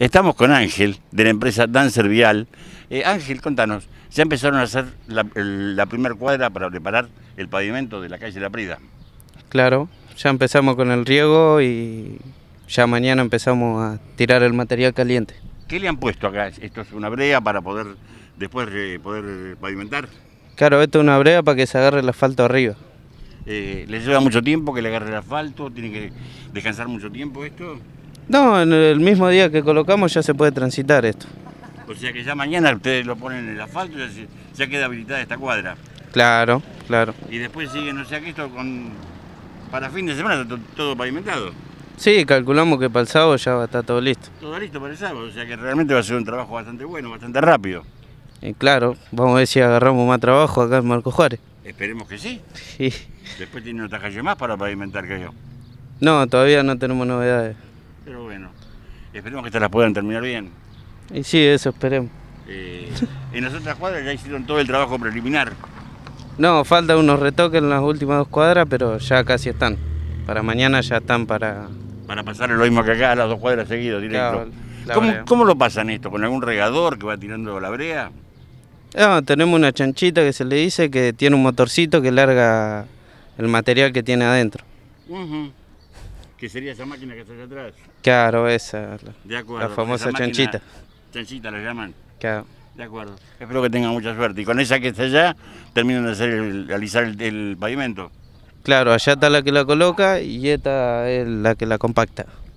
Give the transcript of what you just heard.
Estamos con Ángel, de la empresa Dancer Vial. Eh, Ángel, contanos, ya empezaron a hacer la, la primera cuadra para preparar el pavimento de la calle La Prida. Claro, ya empezamos con el riego y ya mañana empezamos a tirar el material caliente. ¿Qué le han puesto acá? ¿Esto es una brea para poder después poder pavimentar? Claro, esto es una brea para que se agarre el asfalto arriba. Eh, ¿Le lleva mucho tiempo que le agarre el asfalto? ¿Tiene que descansar mucho tiempo esto? No, en el mismo día que colocamos ya se puede transitar esto. O sea que ya mañana ustedes lo ponen en el asfalto y ya, queda habilitada esta cuadra. Claro, claro. Y después siguen, o sea que esto con, para fin de semana está todo pavimentado. Sí, calculamos que para el sábado ya va a estar todo listo. Todo listo para el sábado, o sea que realmente va a ser un trabajo bastante bueno, bastante rápido. claro, vamos a ver si agarramos más trabajo acá en Marco Juárez. Esperemos que sí. Sí. Después tiene otra calle más para pavimentar, que yo. No, todavía no tenemos novedades. Esperemos que estas las puedan terminar bien. sí, eso esperemos. Eh, en las otras cuadras ya hicieron todo el trabajo preliminar. No, falta unos retoques en las últimas dos cuadras, pero ya casi están. Para mañana ya están para... Para pasar lo mismo que acá, las dos cuadras seguidas, directo. ¿Cómo, lo pasan esto? ¿Con algún regador que va tirando la brea? No, tenemos una chanchita que se le dice que tiene un motorcito que larga el material que tiene adentro. Que sería esa máquina que está allá atrás. Claro, esa. La, de acuerdo, la famosa chanchita. Chanchita la llaman. Claro. De acuerdo. Espero que tenga mucha suerte. Y con esa que está allá, terminan de hacer el, alisar el pavimento. Claro, allá está la que la coloca y esta es la que la compacta.